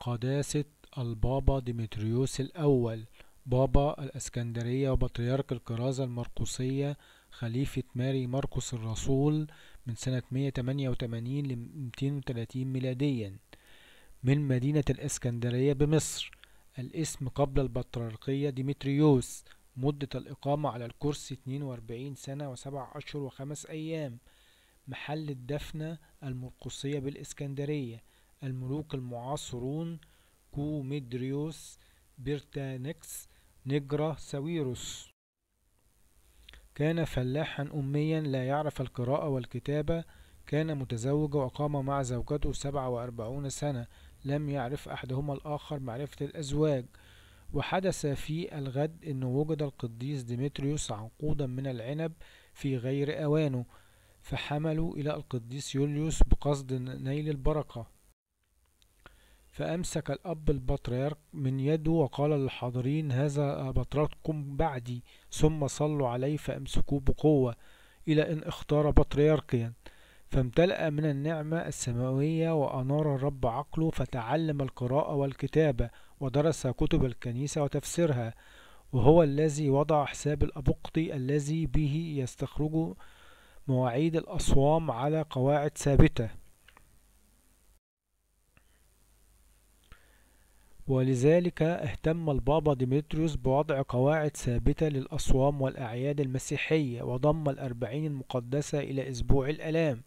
قداسة البابا ديمتريوس الأول بابا الأسكندرية وبطريرك الكرازة المرقسية خليفة ماري مرقس الرسول من سنة 188 ل 230 ميلاديا من مدينة الإسكندرية بمصر الاسم قبل البطريركية ديمتريوس مدة الإقامة على الكرسي 42 سنة وسبع أشهر وخمس أيام محل الدفنة المرقسية بالإسكندرية الملوك المعاصرون كوميدريوس بيرتانكس نجرة ساويروس كان فلاحا أميا لا يعرف القراءة والكتابة كان متزوج وأقام مع زوجته سبعة وأربعون سنة لم يعرف أحدهما الآخر معرفة الأزواج وحدث في الغد أن وجد القديس ديمتريوس عنقودا من العنب في غير أوانه فحملوا إلى القديس يوليوس بقصد نيل البركة فأمسك الأب البطريرك من يده وقال للحاضرين هذا بطريركم بعدي ثم صلوا عليه فأمسكوه بقوة إلى أن اختار بطريركيا فامتلأ من النعمة السماوية وأنار الرب عقله فتعلم القراءة والكتابة ودرس كتب الكنيسة وتفسيرها وهو الذي وضع حساب الأبقطي الذي به يستخرج مواعيد الأصوام على قواعد ثابتة ولذلك اهتم البابا ديمتريوس بوضع قواعد ثابتة للأصوام والأعياد المسيحية وضم الأربعين المقدسة إلى أسبوع الآلام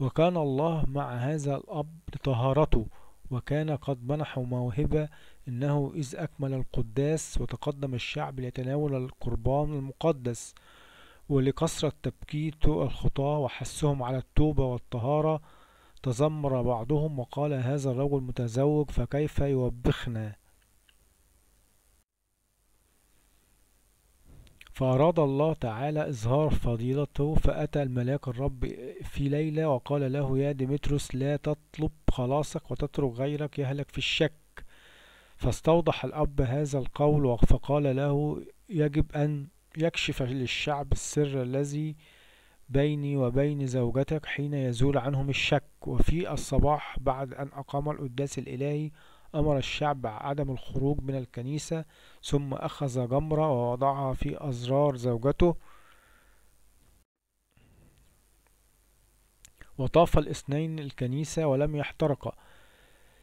وكان الله مع هذا الأب لطهارته وكان قد منح موهبة إنه إذ أكمل القداس وتقدم الشعب ليتناول القربان المقدس ولكثرة تبكيت الخطاة وحثهم على التوبة والطهارة تذمر بعضهم وقال هذا الرجل متزوج فكيف يوبخنا فأراد الله تعالى إظهار فضيلته فأتى الملاك الرب في ليلة وقال له يا ديمتروس لا تطلب خلاصك وتترك غيرك يهلك في الشك فاستوضح الأب هذا القول فقال له يجب أن يكشف للشعب السر الذي بيني وبين زوجتك حين يزول عنهم الشك وفي الصباح بعد أن أقام القداس الإلهي أمر الشعب عدم الخروج من الكنيسة ثم أخذ جمرة ووضعها في أزرار زوجته وطاف الاثنين الكنيسة ولم يحترقا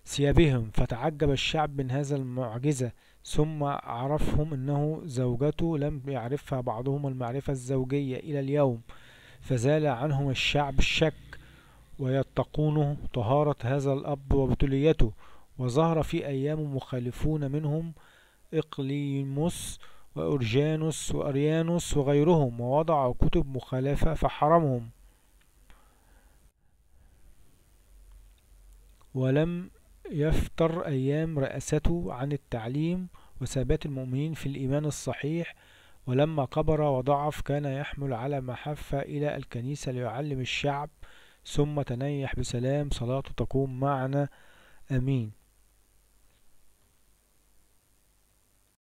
ثيابهم فتعجب الشعب من هذا المعجزة ثم عرفهم أنه زوجته لم يعرفها بعضهم المعرفة الزوجية إلى اليوم فزال عنهم الشعب الشك ويتقونه طهارة هذا الأب وبتوليته وظهر في أيام مخالفون منهم إقليموس وأورجانوس وأريانوس وغيرهم ووضعوا كتب مخالفة فحرمهم ولم يفتر أيام رئاسته عن التعليم وثبات المؤمنين في الإيمان الصحيح ولما كبر وضعف كان يحمل على محفة إلى الكنيسة ليعلم الشعب ثم تنيح بسلام صلاته تقوم معنا آمين